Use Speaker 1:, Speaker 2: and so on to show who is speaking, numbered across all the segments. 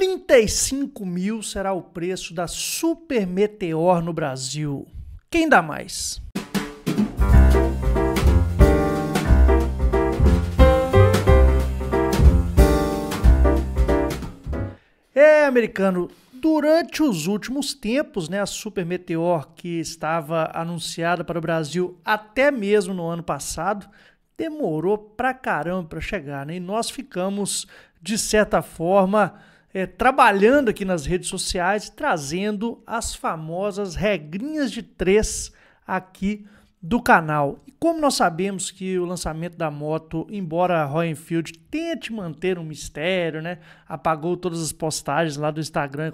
Speaker 1: 35 mil será o preço da Super Meteor no Brasil. Quem dá mais? É, americano, durante os últimos tempos, né, a Super Meteor que estava anunciada para o Brasil até mesmo no ano passado, demorou pra caramba para chegar, né? E nós ficamos, de certa forma, é, trabalhando aqui nas redes sociais, trazendo as famosas regrinhas de três aqui do canal. E como nós sabemos que o lançamento da moto, embora a Royal Enfield tente manter um mistério, né, apagou todas as postagens lá do Instagram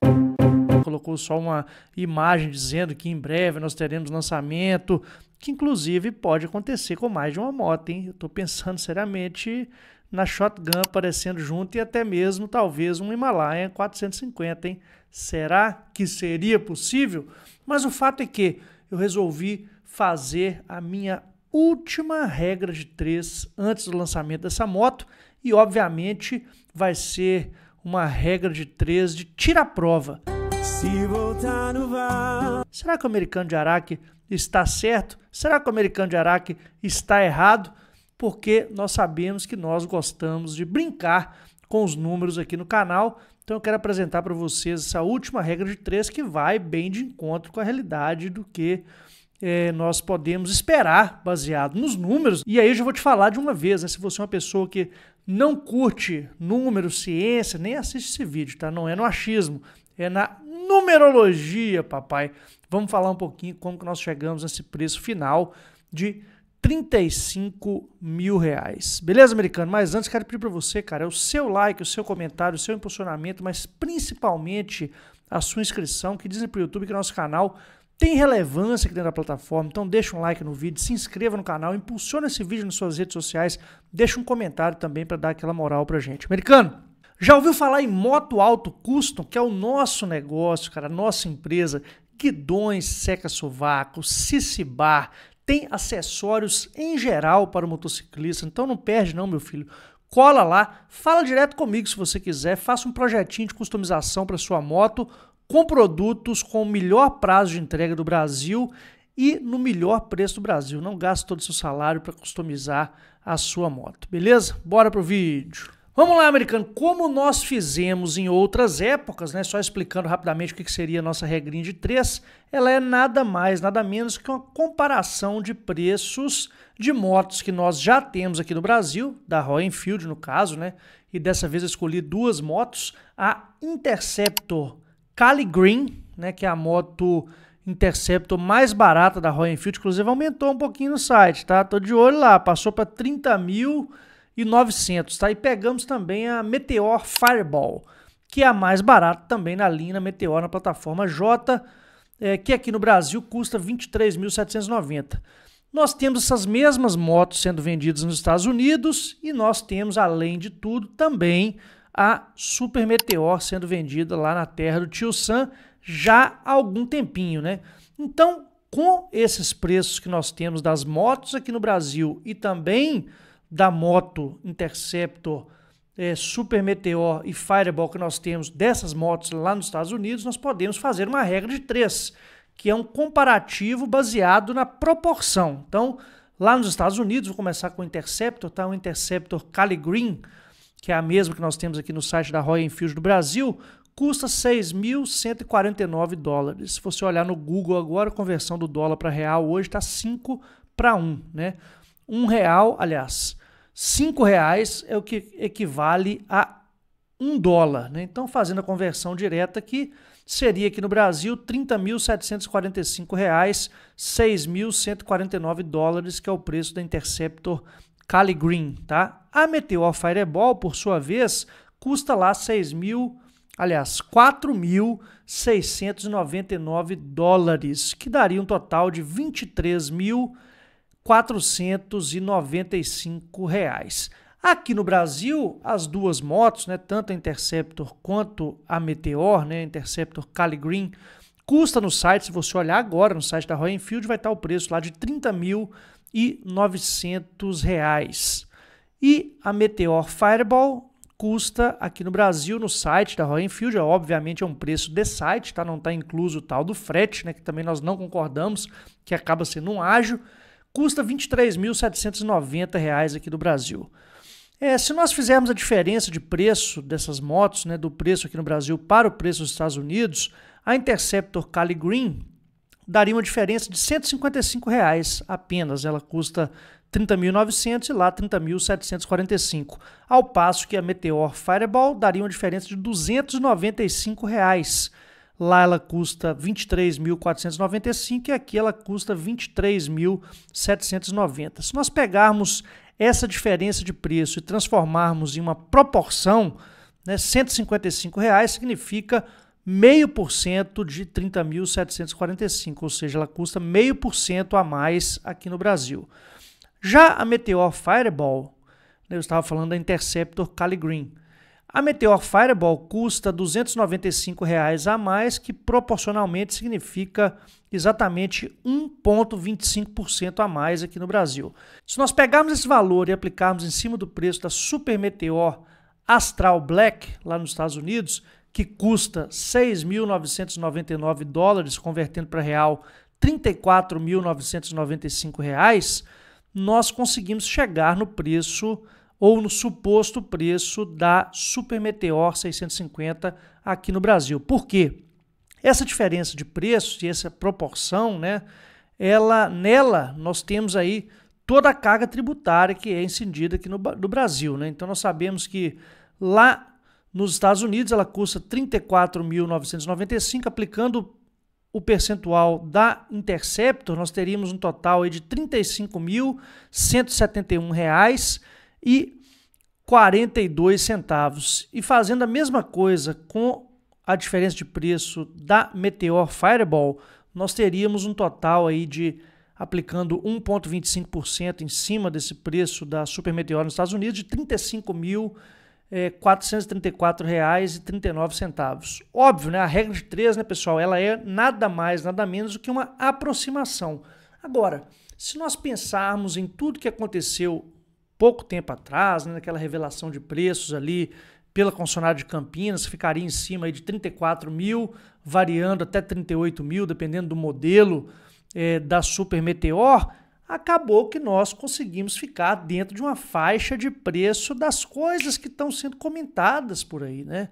Speaker 1: colocou só uma imagem dizendo que em breve nós teremos lançamento, que inclusive pode acontecer com mais de uma moto, hein? Eu estou pensando seriamente na Shotgun aparecendo junto e até mesmo talvez um Himalaia 450, hein? Será que seria possível? Mas o fato é que eu resolvi fazer a minha última regra de três antes do lançamento dessa moto e obviamente vai ser uma regra de três de tira-prova. Se voltar no vale. Será que o americano de Araque está certo? Será que o americano de Araque está errado? Porque nós sabemos que nós gostamos de brincar com os números aqui no canal. Então eu quero apresentar para vocês essa última regra de três que vai bem de encontro com a realidade do que é, nós podemos esperar baseado nos números. E aí eu já vou te falar de uma vez, né? Se você é uma pessoa que não curte números, ciência, nem assiste esse vídeo, tá? Não é no achismo, é na numerologia, papai. Vamos falar um pouquinho como que nós chegamos nesse preço final de 35 mil reais. Beleza, americano? Mas antes, quero pedir para você, cara, o seu like, o seu comentário, o seu impulsionamento, mas principalmente a sua inscrição, que dizem para o YouTube que nosso canal tem relevância aqui dentro da plataforma. Então, deixa um like no vídeo, se inscreva no canal, impulsiona esse vídeo nas suas redes sociais, deixa um comentário também para dar aquela moral para gente. Americano, já ouviu falar em moto alto custom, que é o nosso negócio, cara, nossa empresa? Guidões, seca-sovaco, sissibar, tem acessórios em geral para o motociclista. Então não perde não, meu filho. Cola lá, fala direto comigo se você quiser, faça um projetinho de customização para sua moto com produtos com o melhor prazo de entrega do Brasil e no melhor preço do Brasil. Não gaste todo o seu salário para customizar a sua moto, beleza? Bora pro vídeo. Vamos lá, americano, como nós fizemos em outras épocas, né? Só explicando rapidamente o que seria a nossa regrinha de três, ela é nada mais, nada menos que uma comparação de preços de motos que nós já temos aqui no Brasil, da Royal Enfield no caso, né? E dessa vez eu escolhi duas motos, a Interceptor Cali Green, né, que é a moto Interceptor mais barata da Royal Enfield, inclusive aumentou um pouquinho no site, tá? Tô de olho lá, passou para 30 mil e 900, tá? E pegamos também a Meteor Fireball, que é a mais barata também na linha Meteor na plataforma J, é, que aqui no Brasil custa 23.790. Nós temos essas mesmas motos sendo vendidas nos Estados Unidos e nós temos, além de tudo, também a Super Meteor sendo vendida lá na terra do Tio Sam já há algum tempinho, né? Então, com esses preços que nós temos das motos aqui no Brasil e também da moto Interceptor, é, Super Meteor e Fireball que nós temos dessas motos lá nos Estados Unidos, nós podemos fazer uma regra de três, que é um comparativo baseado na proporção. Então, lá nos Estados Unidos, vou começar com o Interceptor, tá? O Interceptor Cali Green, que é a mesma que nós temos aqui no site da Royal Enfield do Brasil, custa 6.149 dólares. Se você olhar no Google agora, a conversão do dólar para real hoje está 5 para 1, né? Um real, aliás, 5 reais é o que equivale a 1 dólar. Né? Então, fazendo a conversão direta aqui, seria aqui no Brasil R$ 30.745, 6.149 dólares, que é o preço da Interceptor Cali Green. Tá? A Meteor Fireball, por sua vez, custa lá 6 mil, aliás, 4.699 dólares, que daria um total de 23 mil 495 reais. Aqui no Brasil, as duas motos, né, tanto a Interceptor quanto a Meteor, né, Interceptor Cali Green, custa no site, se você olhar agora no site da Royal Enfield, vai estar o preço lá de R$ 30.900. E a Meteor Fireball custa aqui no Brasil, no site da Royal Enfield, é, obviamente é um preço de site, tá? não está incluso o tal do frete, né, que também nós não concordamos, que acaba sendo um ágio, custa R$ 23.790 aqui do Brasil. É, se nós fizermos a diferença de preço dessas motos, né, do preço aqui no Brasil para o preço dos Estados Unidos, a Interceptor Cali Green daria uma diferença de R$ 155 reais apenas. Ela custa 30.900 e lá 30.745. Ao passo que a Meteor Fireball daria uma diferença de R$ 295. Reais. Lá ela custa 23.495 e aqui ela custa 23.790. Se nós pegarmos essa diferença de preço e transformarmos em uma proporção, né, 155 reais significa meio por cento de 30.745, ou seja, ela custa meio por cento a mais aqui no Brasil. Já a Meteor Fireball, né, eu estava falando da Interceptor Cali Green, a Meteor Fireball custa R$ 295 reais a mais, que proporcionalmente significa exatamente 1,25% a mais aqui no Brasil. Se nós pegarmos esse valor e aplicarmos em cima do preço da Super Meteor Astral Black, lá nos Estados Unidos, que custa 6.999 dólares, convertendo para real 34.995 nós conseguimos chegar no preço ou no suposto preço da Super Meteor 650 aqui no Brasil. Por quê? Essa diferença de preço e essa proporção, né, ela, nela nós temos aí toda a carga tributária que é incendida aqui no, no Brasil. Né? Então nós sabemos que lá nos Estados Unidos ela custa 34.995, aplicando o percentual da Interceptor, nós teríamos um total aí de R$ 35.171 e 42 centavos. E fazendo a mesma coisa com a diferença de preço da Meteor Fireball, nós teríamos um total aí de aplicando 1.25% em cima desse preço da Super Meteor nos Estados Unidos de R$ 35.434,39. Óbvio, né? A regra de 3, né, pessoal, ela é nada mais, nada menos do que uma aproximação. Agora, se nós pensarmos em tudo que aconteceu pouco tempo atrás, né, naquela revelação de preços ali pela concessionária de Campinas, ficaria em cima de 34 mil, variando até 38 mil, dependendo do modelo é, da Super Meteor, acabou que nós conseguimos ficar dentro de uma faixa de preço das coisas que estão sendo comentadas por aí, né?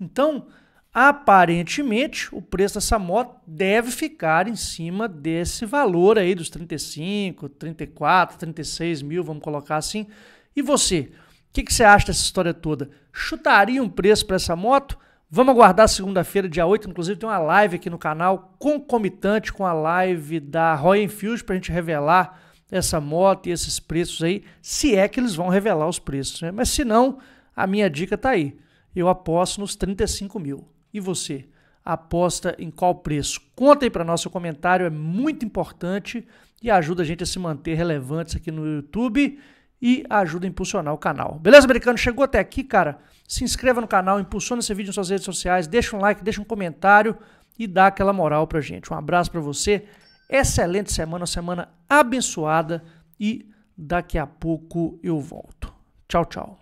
Speaker 1: Então, Aparentemente, o preço dessa moto deve ficar em cima desse valor aí dos 35, 34, 36 mil, vamos colocar assim. E você, o que, que, você acha dessa história toda? Chutaria um preço para essa moto? Vamos aguardar segunda-feira, dia 8. Inclusive, tem uma live aqui no canal concomitante com a live da Royal Enfield para a gente revelar essa moto e esses preços aí, se é que eles vão revelar os preços. Né? Mas se não, a minha dica está aí. Eu aposto nos 35 mil. E você? Aposta em qual preço? Contem para nós seu comentário, é muito importante e ajuda a gente a se manter relevantes aqui no YouTube e ajuda a impulsionar o canal. Beleza, americano? Chegou até aqui, cara? Se inscreva no canal, impulsiona esse vídeo em suas redes sociais, deixa um like, deixa um comentário e dá aquela moral para gente. Um abraço para você, excelente semana, uma semana abençoada e daqui a pouco eu volto. Tchau, tchau.